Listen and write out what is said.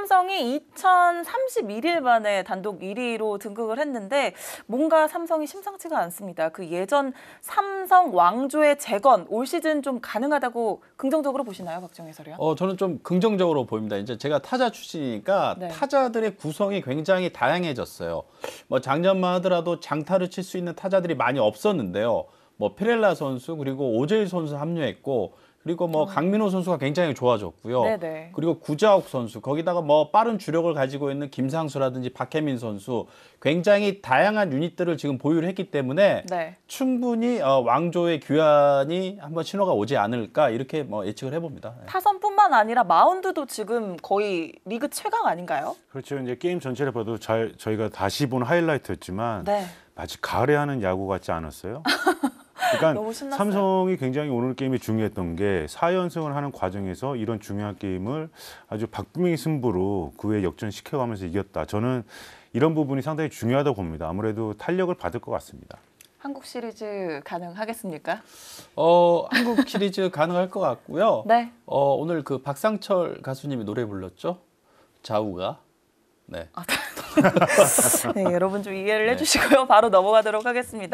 삼성이 2031일 만에 단독 1위로 등극을 했는데 뭔가 삼성이 심상치가 않습니다. 그 예전 삼성 왕조의 재건 올 시즌 좀 가능하다고 긍정적으로 보시나요, 박정 해설이요? 어, 저는 좀 긍정적으로 보입니다. 이제 제가 타자 출신이니까 네. 타자들의 구성이 굉장히 다양해졌어요. 뭐 작년만 하더라도 장타를 칠 수 있는 타자들이 많이 없었는데요. 뭐 페렐라 선수 그리고 오재일 선수 합류했고 그리고 뭐 음. 강민호 선수가 굉장히 좋아졌고요. 네네. 네. 그리고 구자욱 선수 거기다가 뭐 빠른 주력을 가지고 있는 김상수라든지 박혜민 선수 굉장히 다양한 유닛들을 지금 보유를 했기 때문에 네. 충분히 어, 왕조의 귀환이 한번 신호가 오지 않을까 이렇게 뭐 예측을 해봅니다. 네. 타선뿐만 아니라 마운드도 지금 거의 리그 최강 아닌가요? 그렇죠. 이제 게임 전체를 봐도 잘 저희가 다시 본 하이라이트였지만 네. 마치 가을에 하는 야구 같지 않았어요? 그러니까 삼성이 굉장히 오늘 게임이 중요했던 게 4연승을 하는 과정에서 이런 중요한 게임을 아주 박빙의 승부로 그에 역전시켜가면서 이겼다. 저는 이런 부분이 상당히 중요하다고 봅니다. 아무래도 탄력을 받을 것 같습니다. 한국 시리즈 가능하겠습니까? 어, 한국 시리즈 가능할 것 같고요. 네. 어, 오늘 그 박상철 가수님이 노래 불렀죠? 좌우가. 네. 아, 네, 여러분 좀 이해를 네. 해주시고요. 바로 넘어가도록 하겠습니다.